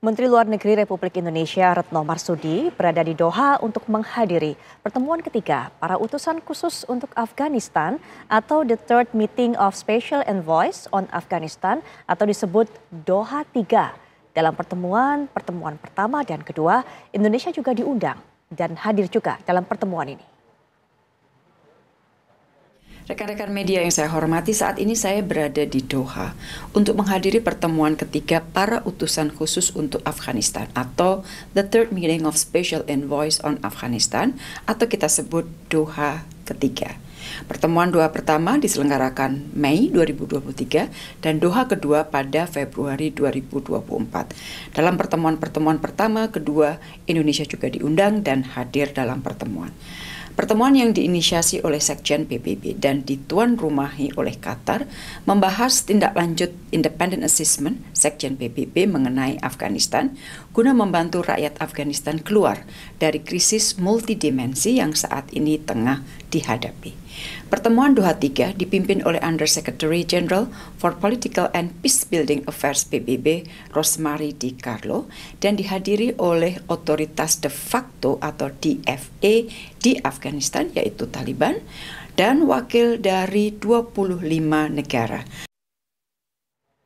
Menteri Luar Negeri Republik Indonesia Retno Marsudi berada di Doha untuk menghadiri pertemuan ketiga para utusan khusus untuk Afghanistan atau the third meeting of special envoys on Afghanistan atau disebut Doha 3. Dalam pertemuan, pertemuan pertama dan kedua, Indonesia juga diundang dan hadir juga dalam pertemuan ini. Rekan-rekan media yang saya hormati, saat ini saya berada di Doha untuk menghadiri pertemuan ketiga para utusan khusus untuk Afghanistan atau The Third Meeting of Special Envoys on Afghanistan atau kita sebut Doha ketiga. Pertemuan Doha pertama diselenggarakan Mei 2023 dan Doha kedua pada Februari 2024. Dalam pertemuan-pertemuan pertama, kedua, Indonesia juga diundang dan hadir dalam pertemuan. Pertemuan yang diinisiasi oleh Sekjen PBB dan dituan rumahi oleh Qatar membahas tindak lanjut independent assessment Sekjen PBB mengenai Afghanistan guna membantu rakyat Afghanistan keluar dari krisis multidimensi yang saat ini tengah dihadapi. Pertemuan Doha tiga dipimpin oleh Under Secretary General for Political and Peacebuilding Affairs PBB Rosemary Di Carlo dan dihadiri oleh otoritas de facto atau DFA di Afghanistan yaitu Taliban dan wakil dari 25 negara.